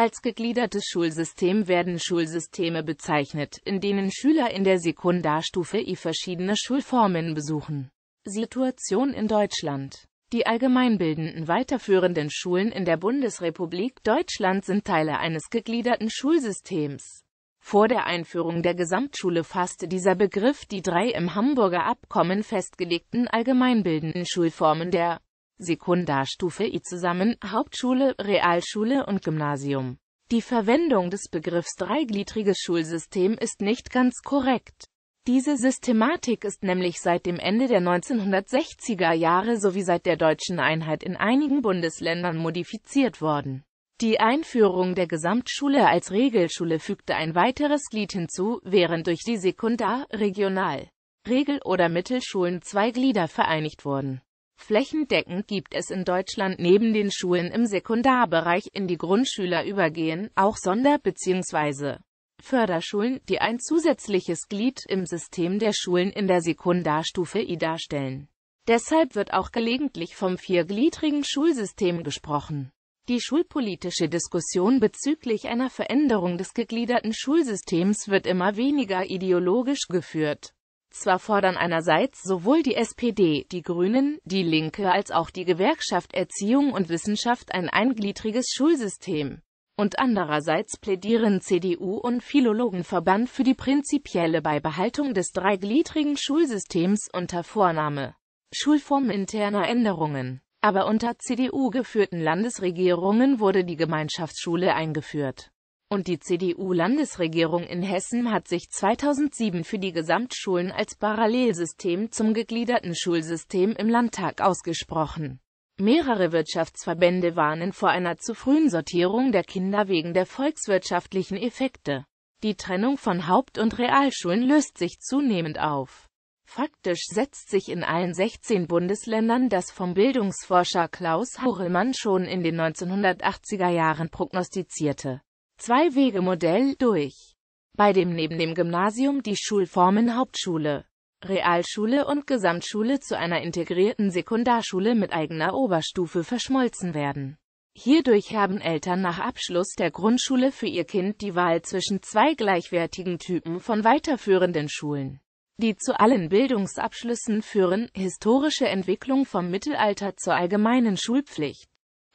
Als gegliedertes Schulsystem werden Schulsysteme bezeichnet, in denen Schüler in der Sekundarstufe I verschiedene Schulformen besuchen. Situation in Deutschland Die allgemeinbildenden weiterführenden Schulen in der Bundesrepublik Deutschland sind Teile eines gegliederten Schulsystems. Vor der Einführung der Gesamtschule fasste dieser Begriff die drei im Hamburger Abkommen festgelegten allgemeinbildenden Schulformen der Sekundarstufe I zusammen, Hauptschule, Realschule und Gymnasium. Die Verwendung des Begriffs dreigliedriges Schulsystem ist nicht ganz korrekt. Diese Systematik ist nämlich seit dem Ende der 1960er Jahre sowie seit der deutschen Einheit in einigen Bundesländern modifiziert worden. Die Einführung der Gesamtschule als Regelschule fügte ein weiteres Glied hinzu, während durch die Sekundar-, Regional-, Regel- oder Mittelschulen zwei Glieder vereinigt wurden. Flächendeckend gibt es in Deutschland neben den Schulen im Sekundarbereich, in die Grundschüler übergehen, auch Sonder- bzw. Förderschulen, die ein zusätzliches Glied im System der Schulen in der Sekundarstufe I darstellen. Deshalb wird auch gelegentlich vom viergliedrigen Schulsystem gesprochen. Die schulpolitische Diskussion bezüglich einer Veränderung des gegliederten Schulsystems wird immer weniger ideologisch geführt. Zwar fordern einerseits sowohl die SPD, die Grünen, die Linke als auch die Gewerkschaft Erziehung und Wissenschaft ein eingliedriges Schulsystem. Und andererseits plädieren CDU und Philologenverband für die prinzipielle Beibehaltung des dreigliedrigen Schulsystems unter Vorname schulforminterner Änderungen. Aber unter CDU geführten Landesregierungen wurde die Gemeinschaftsschule eingeführt und die CDU-Landesregierung in Hessen hat sich 2007 für die Gesamtschulen als Parallelsystem zum gegliederten Schulsystem im Landtag ausgesprochen. Mehrere Wirtschaftsverbände warnen vor einer zu frühen Sortierung der Kinder wegen der volkswirtschaftlichen Effekte. Die Trennung von Haupt- und Realschulen löst sich zunehmend auf. Faktisch setzt sich in allen 16 Bundesländern das vom Bildungsforscher Klaus Haurelmann schon in den 1980er Jahren prognostizierte Zwei-Wege-Modell durch, bei dem neben dem Gymnasium die Schulformen Hauptschule, Realschule und Gesamtschule zu einer integrierten Sekundarschule mit eigener Oberstufe verschmolzen werden. Hierdurch haben Eltern nach Abschluss der Grundschule für ihr Kind die Wahl zwischen zwei gleichwertigen Typen von weiterführenden Schulen, die zu allen Bildungsabschlüssen führen, historische Entwicklung vom Mittelalter zur allgemeinen Schulpflicht.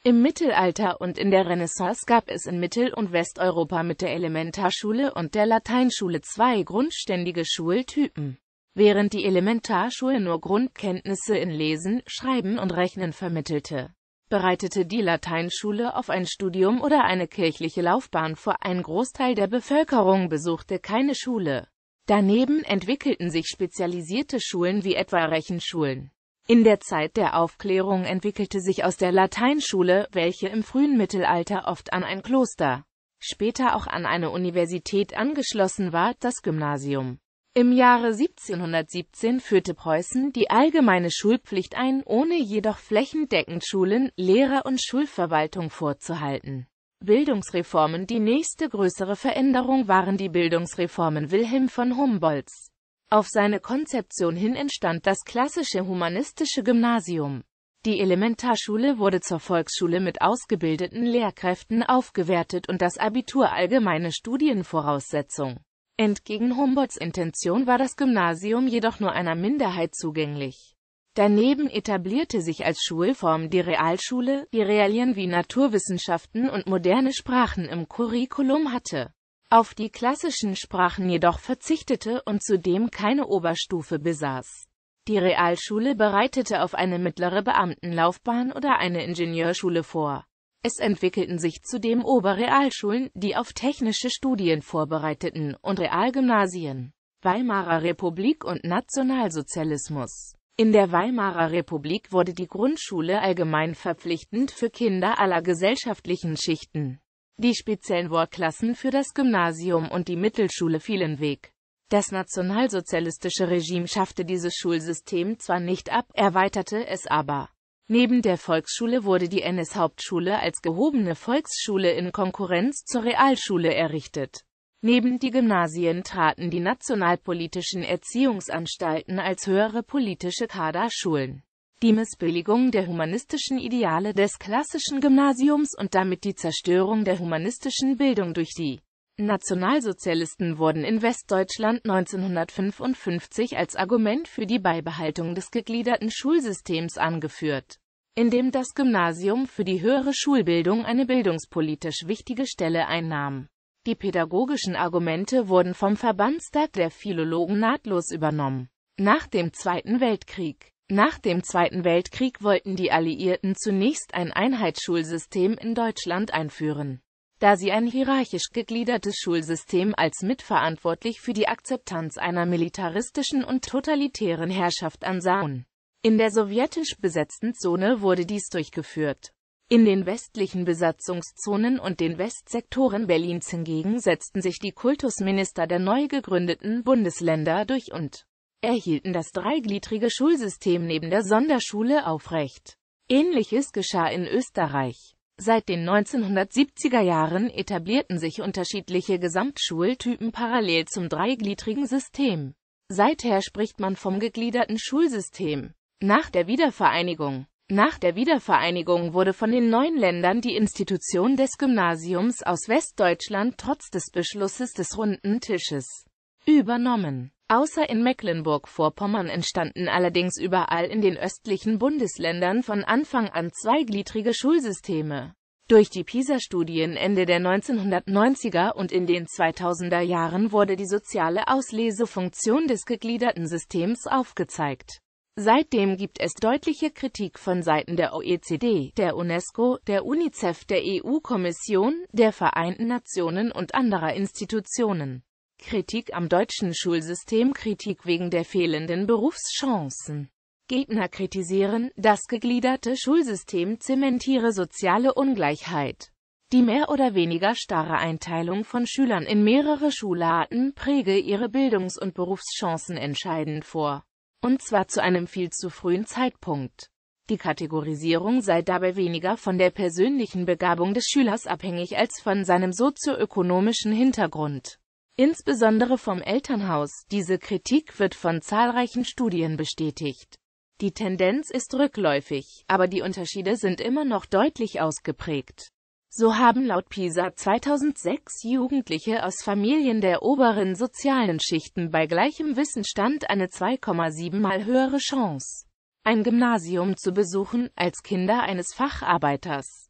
Im Mittelalter und in der Renaissance gab es in Mittel- und Westeuropa mit der Elementarschule und der Lateinschule zwei grundständige Schultypen. Während die Elementarschule nur Grundkenntnisse in Lesen, Schreiben und Rechnen vermittelte, bereitete die Lateinschule auf ein Studium oder eine kirchliche Laufbahn vor. Ein Großteil der Bevölkerung besuchte keine Schule. Daneben entwickelten sich spezialisierte Schulen wie etwa Rechenschulen. In der Zeit der Aufklärung entwickelte sich aus der Lateinschule, welche im frühen Mittelalter oft an ein Kloster, später auch an eine Universität angeschlossen war, das Gymnasium. Im Jahre 1717 führte Preußen die allgemeine Schulpflicht ein, ohne jedoch flächendeckend Schulen, Lehrer und Schulverwaltung vorzuhalten. Bildungsreformen Die nächste größere Veränderung waren die Bildungsreformen Wilhelm von Humboldts auf seine Konzeption hin entstand das klassische humanistische Gymnasium. Die Elementarschule wurde zur Volksschule mit ausgebildeten Lehrkräften aufgewertet und das Abitur allgemeine Studienvoraussetzung. Entgegen Humboldts Intention war das Gymnasium jedoch nur einer Minderheit zugänglich. Daneben etablierte sich als Schulform die Realschule, die Realien wie Naturwissenschaften und moderne Sprachen im Curriculum hatte auf die klassischen Sprachen jedoch verzichtete und zudem keine Oberstufe besaß. Die Realschule bereitete auf eine mittlere Beamtenlaufbahn oder eine Ingenieurschule vor. Es entwickelten sich zudem Oberrealschulen, die auf technische Studien vorbereiteten, und Realgymnasien. Weimarer Republik und Nationalsozialismus In der Weimarer Republik wurde die Grundschule allgemein verpflichtend für Kinder aller gesellschaftlichen Schichten. Die speziellen Wortklassen für das Gymnasium und die Mittelschule fielen weg. Das nationalsozialistische Regime schaffte dieses Schulsystem zwar nicht ab, erweiterte es aber. Neben der Volksschule wurde die NS-Hauptschule als gehobene Volksschule in Konkurrenz zur Realschule errichtet. Neben die Gymnasien traten die nationalpolitischen Erziehungsanstalten als höhere politische Kaderschulen die Missbilligung der humanistischen Ideale des klassischen Gymnasiums und damit die Zerstörung der humanistischen Bildung durch die Nationalsozialisten wurden in Westdeutschland 1955 als Argument für die Beibehaltung des gegliederten Schulsystems angeführt, in dem das Gymnasium für die höhere Schulbildung eine bildungspolitisch wichtige Stelle einnahm. Die pädagogischen Argumente wurden vom Verbandstag der Philologen nahtlos übernommen. Nach dem Zweiten Weltkrieg nach dem Zweiten Weltkrieg wollten die Alliierten zunächst ein Einheitsschulsystem in Deutschland einführen. Da sie ein hierarchisch gegliedertes Schulsystem als mitverantwortlich für die Akzeptanz einer militaristischen und totalitären Herrschaft ansahen. In der sowjetisch besetzten Zone wurde dies durchgeführt. In den westlichen Besatzungszonen und den Westsektoren Berlins hingegen setzten sich die Kultusminister der neu gegründeten Bundesländer durch und erhielten das dreigliedrige Schulsystem neben der Sonderschule aufrecht. Ähnliches geschah in Österreich. Seit den 1970er Jahren etablierten sich unterschiedliche Gesamtschultypen parallel zum dreigliedrigen System. Seither spricht man vom gegliederten Schulsystem. Nach der Wiedervereinigung Nach der Wiedervereinigung wurde von den neuen Ländern die Institution des Gymnasiums aus Westdeutschland trotz des Beschlusses des Runden Tisches übernommen. Außer in Mecklenburg-Vorpommern entstanden allerdings überall in den östlichen Bundesländern von Anfang an zweigliedrige Schulsysteme. Durch die PISA-Studien Ende der 1990er und in den 2000er Jahren wurde die soziale Auslesefunktion des gegliederten Systems aufgezeigt. Seitdem gibt es deutliche Kritik von Seiten der OECD, der UNESCO, der UNICEF, der EU-Kommission, der Vereinten Nationen und anderer Institutionen. Kritik am deutschen Schulsystem Kritik wegen der fehlenden Berufschancen. Gegner kritisieren, das gegliederte Schulsystem zementiere soziale Ungleichheit. Die mehr oder weniger starre Einteilung von Schülern in mehrere Schularten präge ihre Bildungs- und Berufschancen entscheidend vor. Und zwar zu einem viel zu frühen Zeitpunkt. Die Kategorisierung sei dabei weniger von der persönlichen Begabung des Schülers abhängig als von seinem sozioökonomischen Hintergrund insbesondere vom Elternhaus. Diese Kritik wird von zahlreichen Studien bestätigt. Die Tendenz ist rückläufig, aber die Unterschiede sind immer noch deutlich ausgeprägt. So haben laut PISA 2006 Jugendliche aus Familien der oberen sozialen Schichten bei gleichem Wissenstand eine 2,7 mal höhere Chance, ein Gymnasium zu besuchen, als Kinder eines Facharbeiters.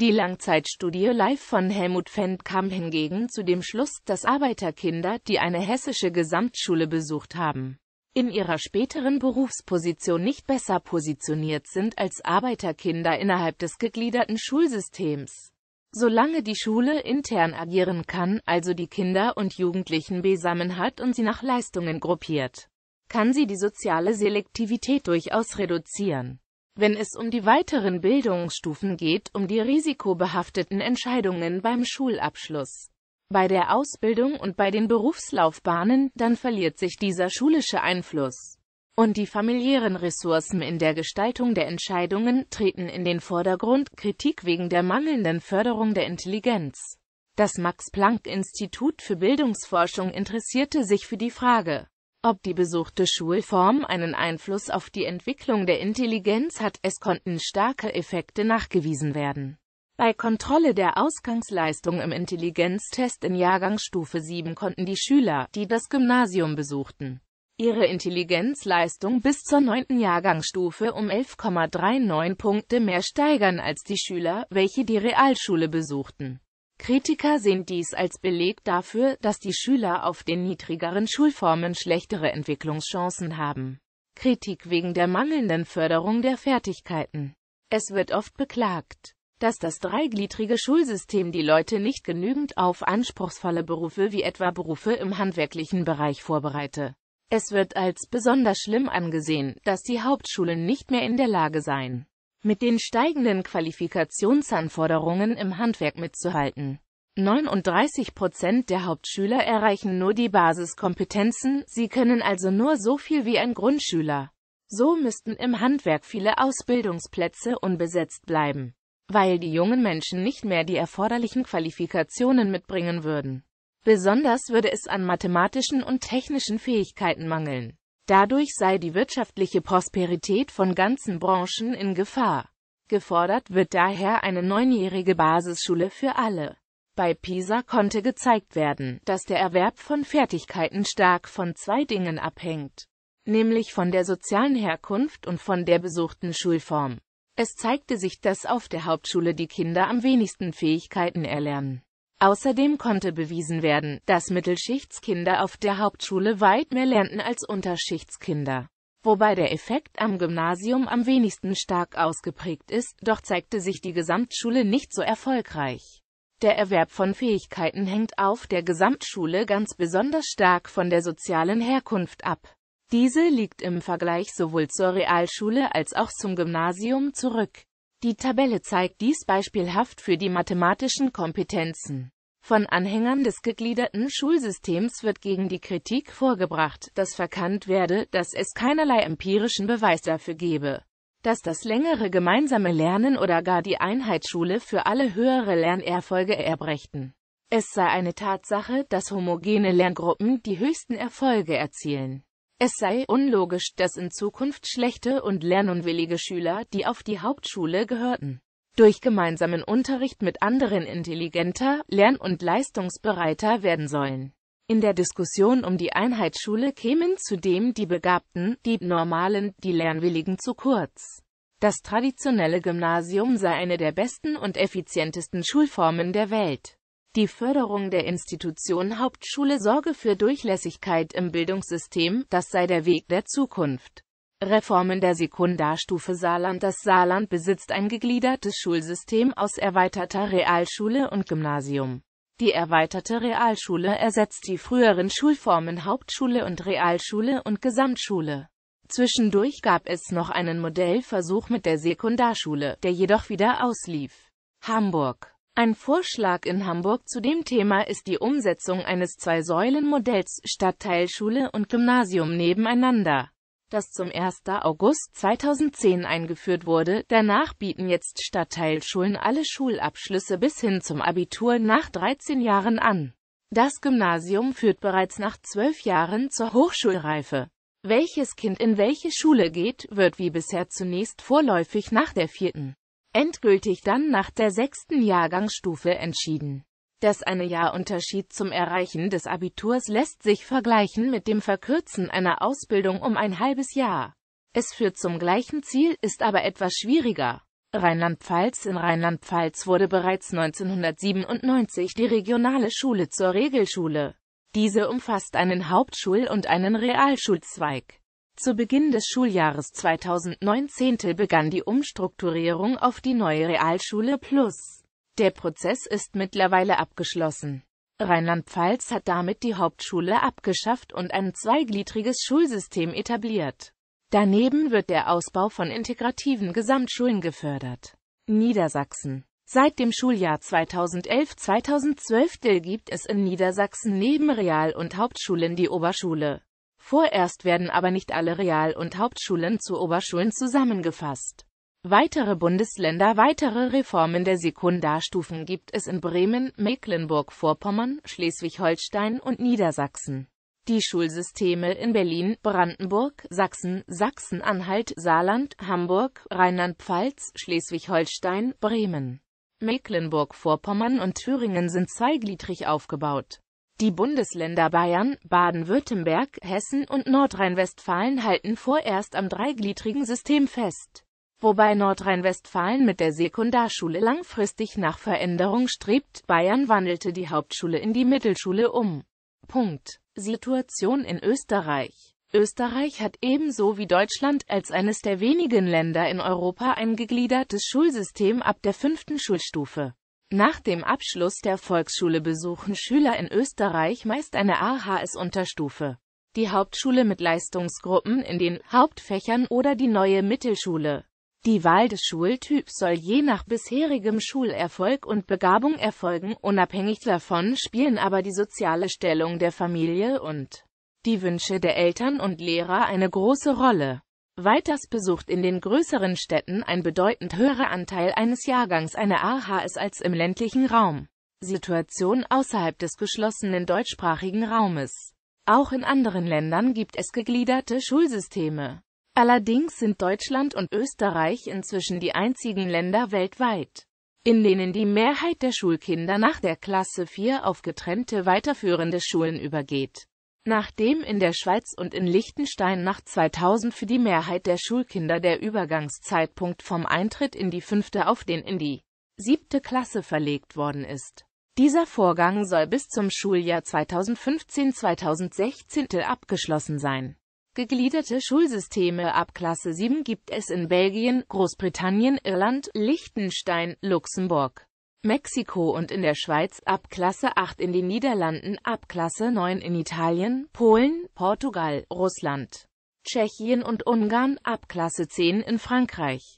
Die Langzeitstudie Live von Helmut Fendt kam hingegen zu dem Schluss, dass Arbeiterkinder, die eine hessische Gesamtschule besucht haben, in ihrer späteren Berufsposition nicht besser positioniert sind als Arbeiterkinder innerhalb des gegliederten Schulsystems. Solange die Schule intern agieren kann, also die Kinder und Jugendlichen besammen hat und sie nach Leistungen gruppiert, kann sie die soziale Selektivität durchaus reduzieren wenn es um die weiteren Bildungsstufen geht, um die risikobehafteten Entscheidungen beim Schulabschluss. Bei der Ausbildung und bei den Berufslaufbahnen, dann verliert sich dieser schulische Einfluss. Und die familiären Ressourcen in der Gestaltung der Entscheidungen treten in den Vordergrund, Kritik wegen der mangelnden Förderung der Intelligenz. Das Max-Planck-Institut für Bildungsforschung interessierte sich für die Frage, ob die besuchte Schulform einen Einfluss auf die Entwicklung der Intelligenz hat, es konnten starke Effekte nachgewiesen werden. Bei Kontrolle der Ausgangsleistung im Intelligenztest in Jahrgangsstufe 7 konnten die Schüler, die das Gymnasium besuchten, ihre Intelligenzleistung bis zur 9. Jahrgangsstufe um 11,39 Punkte mehr steigern als die Schüler, welche die Realschule besuchten. Kritiker sehen dies als Beleg dafür, dass die Schüler auf den niedrigeren Schulformen schlechtere Entwicklungschancen haben. Kritik wegen der mangelnden Förderung der Fertigkeiten. Es wird oft beklagt, dass das dreigliedrige Schulsystem die Leute nicht genügend auf anspruchsvolle Berufe wie etwa Berufe im handwerklichen Bereich vorbereite. Es wird als besonders schlimm angesehen, dass die Hauptschulen nicht mehr in der Lage seien, mit den steigenden Qualifikationsanforderungen im Handwerk mitzuhalten. 39 Prozent der Hauptschüler erreichen nur die Basiskompetenzen, sie können also nur so viel wie ein Grundschüler. So müssten im Handwerk viele Ausbildungsplätze unbesetzt bleiben, weil die jungen Menschen nicht mehr die erforderlichen Qualifikationen mitbringen würden. Besonders würde es an mathematischen und technischen Fähigkeiten mangeln. Dadurch sei die wirtschaftliche Prosperität von ganzen Branchen in Gefahr. Gefordert wird daher eine neunjährige Basisschule für alle. Bei PISA konnte gezeigt werden, dass der Erwerb von Fertigkeiten stark von zwei Dingen abhängt, nämlich von der sozialen Herkunft und von der besuchten Schulform. Es zeigte sich, dass auf der Hauptschule die Kinder am wenigsten Fähigkeiten erlernen. Außerdem konnte bewiesen werden, dass Mittelschichtskinder auf der Hauptschule weit mehr lernten als Unterschichtskinder. Wobei der Effekt am Gymnasium am wenigsten stark ausgeprägt ist, doch zeigte sich die Gesamtschule nicht so erfolgreich. Der Erwerb von Fähigkeiten hängt auf der Gesamtschule ganz besonders stark von der sozialen Herkunft ab. Diese liegt im Vergleich sowohl zur Realschule als auch zum Gymnasium zurück. Die Tabelle zeigt dies beispielhaft für die mathematischen Kompetenzen. Von Anhängern des gegliederten Schulsystems wird gegen die Kritik vorgebracht, dass verkannt werde, dass es keinerlei empirischen Beweis dafür gebe, dass das längere gemeinsame Lernen oder gar die Einheitsschule für alle höhere Lernerfolge erbrächten. Es sei eine Tatsache, dass homogene Lerngruppen die höchsten Erfolge erzielen. Es sei unlogisch, dass in Zukunft schlechte und lernunwillige Schüler, die auf die Hauptschule gehörten, durch gemeinsamen Unterricht mit anderen intelligenter, lern- und leistungsbereiter werden sollen. In der Diskussion um die Einheitsschule kämen zudem die Begabten, die Normalen, die Lernwilligen zu kurz. Das traditionelle Gymnasium sei eine der besten und effizientesten Schulformen der Welt. Die Förderung der Institution Hauptschule sorge für Durchlässigkeit im Bildungssystem, das sei der Weg der Zukunft. Reformen der Sekundarstufe Saarland Das Saarland besitzt ein gegliedertes Schulsystem aus erweiterter Realschule und Gymnasium. Die erweiterte Realschule ersetzt die früheren Schulformen Hauptschule und Realschule und Gesamtschule. Zwischendurch gab es noch einen Modellversuch mit der Sekundarschule, der jedoch wieder auslief. Hamburg ein Vorschlag in Hamburg zu dem Thema ist die Umsetzung eines Zwei-Säulen-Modells Stadtteilschule und Gymnasium nebeneinander, das zum 1. August 2010 eingeführt wurde. Danach bieten jetzt Stadtteilschulen alle Schulabschlüsse bis hin zum Abitur nach 13 Jahren an. Das Gymnasium führt bereits nach 12 Jahren zur Hochschulreife. Welches Kind in welche Schule geht, wird wie bisher zunächst vorläufig nach der vierten endgültig dann nach der sechsten Jahrgangsstufe entschieden. Das eine Jahr Unterschied zum Erreichen des Abiturs lässt sich vergleichen mit dem Verkürzen einer Ausbildung um ein halbes Jahr. Es führt zum gleichen Ziel, ist aber etwas schwieriger. Rheinland-Pfalz In Rheinland-Pfalz wurde bereits 1997 die regionale Schule zur Regelschule. Diese umfasst einen Hauptschul- und einen Realschulzweig. Zu Beginn des Schuljahres 2019 begann die Umstrukturierung auf die neue Realschule Plus. Der Prozess ist mittlerweile abgeschlossen. Rheinland-Pfalz hat damit die Hauptschule abgeschafft und ein zweigliedriges Schulsystem etabliert. Daneben wird der Ausbau von integrativen Gesamtschulen gefördert. Niedersachsen Seit dem Schuljahr 2011-2012 gibt es in Niedersachsen neben Real- und Hauptschulen die Oberschule. Vorerst werden aber nicht alle Real- und Hauptschulen zu Oberschulen zusammengefasst. Weitere Bundesländer Weitere Reformen der Sekundarstufen gibt es in Bremen, Mecklenburg-Vorpommern, Schleswig-Holstein und Niedersachsen. Die Schulsysteme in Berlin, Brandenburg, Sachsen, Sachsen-Anhalt, Saarland, Hamburg, Rheinland-Pfalz, Schleswig-Holstein, Bremen, Mecklenburg-Vorpommern und Thüringen sind zweigliedrig aufgebaut. Die Bundesländer Bayern, Baden-Württemberg, Hessen und Nordrhein-Westfalen halten vorerst am dreigliedrigen System fest, wobei Nordrhein-Westfalen mit der Sekundarschule langfristig nach Veränderung strebt, Bayern wandelte die Hauptschule in die Mittelschule um. Punkt. Situation in Österreich Österreich hat ebenso wie Deutschland als eines der wenigen Länder in Europa ein gegliedertes Schulsystem ab der fünften Schulstufe. Nach dem Abschluss der Volksschule besuchen Schüler in Österreich meist eine AHS-Unterstufe, die Hauptschule mit Leistungsgruppen in den Hauptfächern oder die neue Mittelschule. Die Wahl des Schultyps soll je nach bisherigem Schulerfolg und Begabung erfolgen, unabhängig davon spielen aber die soziale Stellung der Familie und die Wünsche der Eltern und Lehrer eine große Rolle. Weiters besucht in den größeren Städten ein bedeutend höherer Anteil eines Jahrgangs eine AHS als im ländlichen Raum. Situation außerhalb des geschlossenen deutschsprachigen Raumes. Auch in anderen Ländern gibt es gegliederte Schulsysteme. Allerdings sind Deutschland und Österreich inzwischen die einzigen Länder weltweit, in denen die Mehrheit der Schulkinder nach der Klasse 4 auf getrennte weiterführende Schulen übergeht. Nachdem in der Schweiz und in Liechtenstein nach 2000 für die Mehrheit der Schulkinder der Übergangszeitpunkt vom Eintritt in die fünfte auf den in die siebte Klasse verlegt worden ist. Dieser Vorgang soll bis zum Schuljahr 2015-2016 abgeschlossen sein. Gegliederte Schulsysteme ab Klasse 7 gibt es in Belgien, Großbritannien, Irland, Liechtenstein, Luxemburg, Mexiko und in der Schweiz ab Klasse 8, in den Niederlanden ab Klasse 9, in Italien, Polen, Portugal, Russland, Tschechien und Ungarn ab Klasse 10 in Frankreich.